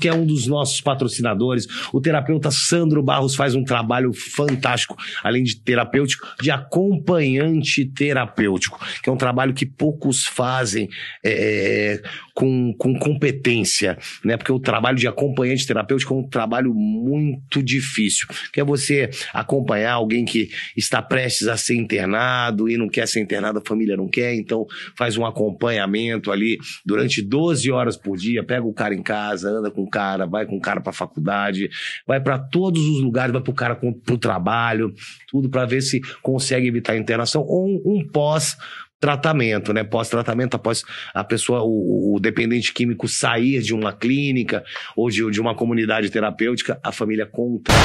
que é um dos nossos patrocinadores. O terapeuta Sandro Barros faz um trabalho fantástico, além de terapêutico, de acompanhante terapêutico, que é um trabalho que poucos fazem é, é, com, com competência, né? Porque o trabalho de acompanhante terapêutico é um trabalho muito difícil, que é você acompanhar alguém que está prestes a ser internado e não quer ser internado, a família não quer, então faz um acompanhamento ali durante 12 horas por dia, pega o cara em casa, anda com o cara, vai com o cara para faculdade, vai para todos os lugares, vai para o cara para o trabalho, tudo para ver se consegue evitar a internação ou um, um pós tratamento, né? Pós-tratamento, após a pessoa, o, o, dependente químico sair de uma clínica ou de, de uma comunidade terapêutica, a família contrata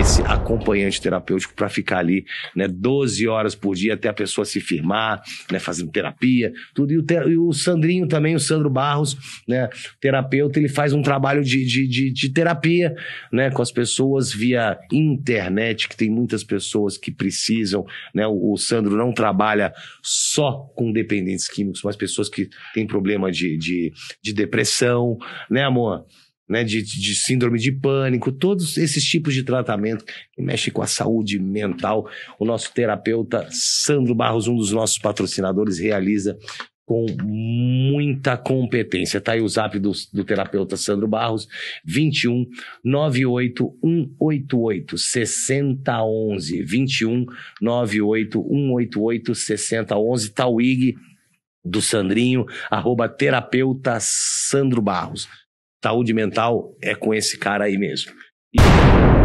esse acompanhante terapêutico para ficar ali, né? 12 horas por dia até a pessoa se firmar, né? Fazendo terapia, tudo. E o, ter, e o Sandrinho também, o Sandro Barros, né? Terapeuta, ele faz um trabalho de, de, de, de terapia, né? Com as pessoas via internet, que tem muitas pessoas que precisam, né? o, o Sandro não trabalha só só com dependentes químicos, mas pessoas que têm problema de, de, de depressão, né, amor? Né, de, de síndrome de pânico, todos esses tipos de tratamento que mexe com a saúde mental. O nosso terapeuta Sandro Barros, um dos nossos patrocinadores, realiza com muita competência. Tá aí o zap do, do terapeuta Sandro Barros, 21 98 188 6011. 21 98 188 6011. Tá o IG do Sandrinho, arroba terapeuta Sandro Barros. Saúde mental é com esse cara aí mesmo. E...